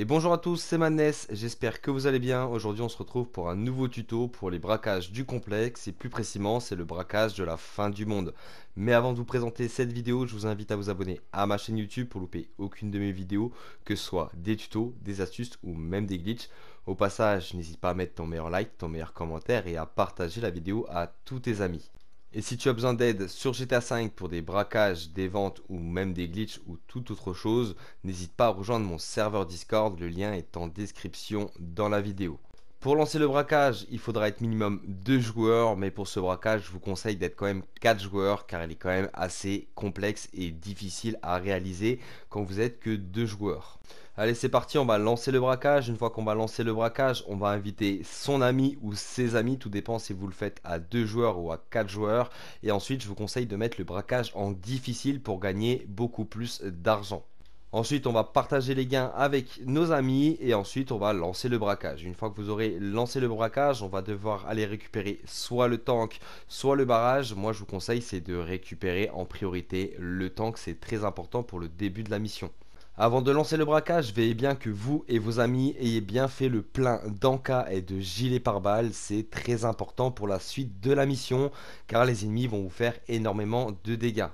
Et bonjour à tous, c'est Manès, j'espère que vous allez bien. Aujourd'hui on se retrouve pour un nouveau tuto pour les braquages du complexe et plus précisément c'est le braquage de la fin du monde. Mais avant de vous présenter cette vidéo, je vous invite à vous abonner à ma chaîne YouTube pour louper aucune de mes vidéos, que ce soit des tutos, des astuces ou même des glitches. Au passage, n'hésite pas à mettre ton meilleur like, ton meilleur commentaire et à partager la vidéo à tous tes amis. Et si tu as besoin d'aide sur GTA V pour des braquages, des ventes ou même des glitches ou toute autre chose, n'hésite pas à rejoindre mon serveur Discord, le lien est en description dans la vidéo. Pour lancer le braquage, il faudra être minimum 2 joueurs, mais pour ce braquage, je vous conseille d'être quand même 4 joueurs, car il est quand même assez complexe et difficile à réaliser quand vous êtes que 2 joueurs. Allez, c'est parti, on va lancer le braquage. Une fois qu'on va lancer le braquage, on va inviter son ami ou ses amis, tout dépend si vous le faites à 2 joueurs ou à 4 joueurs. Et ensuite, je vous conseille de mettre le braquage en difficile pour gagner beaucoup plus d'argent. Ensuite, on va partager les gains avec nos amis et ensuite, on va lancer le braquage. Une fois que vous aurez lancé le braquage, on va devoir aller récupérer soit le tank, soit le barrage. Moi, je vous conseille, c'est de récupérer en priorité le tank. C'est très important pour le début de la mission. Avant de lancer le braquage, veillez bien que vous et vos amis ayez bien fait le plein d'encas et de gilets par balles C'est très important pour la suite de la mission car les ennemis vont vous faire énormément de dégâts.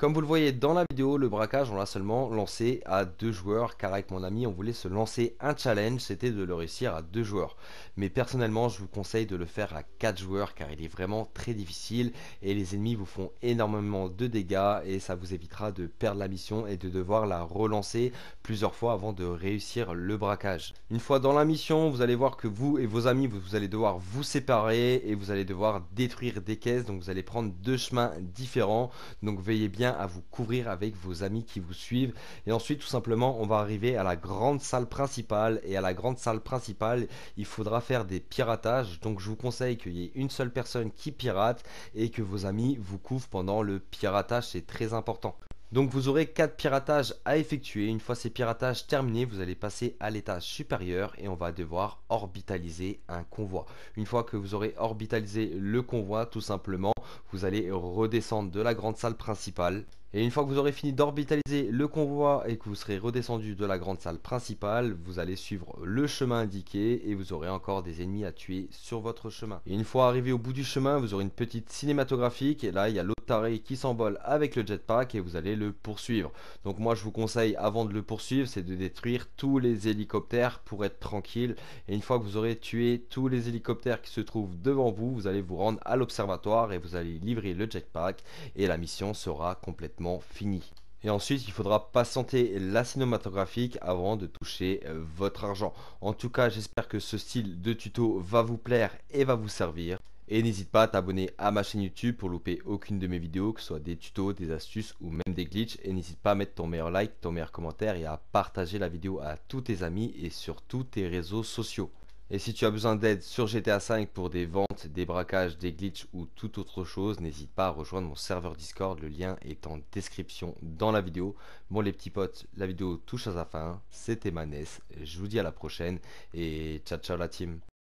Comme vous le voyez dans la vidéo, le braquage, on l'a seulement lancé à deux joueurs, car avec mon ami, on voulait se lancer un challenge, c'était de le réussir à deux joueurs. Mais personnellement, je vous conseille de le faire à quatre joueurs, car il est vraiment très difficile, et les ennemis vous font énormément de dégâts, et ça vous évitera de perdre la mission et de devoir la relancer plusieurs fois avant de réussir le braquage. Une fois dans la mission, vous allez voir que vous et vos amis, vous allez devoir vous séparer, et vous allez devoir détruire des caisses, donc vous allez prendre deux chemins différents, donc veillez bien à vous couvrir avec vos amis qui vous suivent. Et ensuite, tout simplement, on va arriver à la grande salle principale. Et à la grande salle principale, il faudra faire des piratages. Donc, je vous conseille qu'il y ait une seule personne qui pirate et que vos amis vous couvrent pendant le piratage. C'est très important. Donc vous aurez 4 piratages à effectuer. Une fois ces piratages terminés, vous allez passer à l'étage supérieur et on va devoir orbitaliser un convoi. Une fois que vous aurez orbitalisé le convoi, tout simplement, vous allez redescendre de la grande salle principale et une fois que vous aurez fini d'orbitaliser le convoi et que vous serez redescendu de la grande salle principale, vous allez suivre le chemin indiqué et vous aurez encore des ennemis à tuer sur votre chemin. Et une fois arrivé au bout du chemin, vous aurez une petite cinématographique et là il y a l'autre taré qui s'envole avec le jetpack et vous allez le poursuivre. Donc moi je vous conseille avant de le poursuivre, c'est de détruire tous les hélicoptères pour être tranquille. Et une fois que vous aurez tué tous les hélicoptères qui se trouvent devant vous, vous allez vous rendre à l'observatoire et vous allez livrer le jetpack et la mission sera complète fini. Et ensuite, il faudra patienter la cinématographique avant de toucher euh, votre argent. En tout cas, j'espère que ce style de tuto va vous plaire et va vous servir. Et n'hésite pas à t'abonner à ma chaîne YouTube pour louper aucune de mes vidéos, que ce soit des tutos, des astuces ou même des glitches. Et n'hésite pas à mettre ton meilleur like, ton meilleur commentaire et à partager la vidéo à tous tes amis et sur tous tes réseaux sociaux. Et si tu as besoin d'aide sur GTA V pour des ventes, des braquages, des glitches ou toute autre chose, n'hésite pas à rejoindre mon serveur Discord, le lien est en description dans la vidéo. Bon les petits potes, la vidéo touche à sa fin, c'était Manès, je vous dis à la prochaine et ciao ciao la team.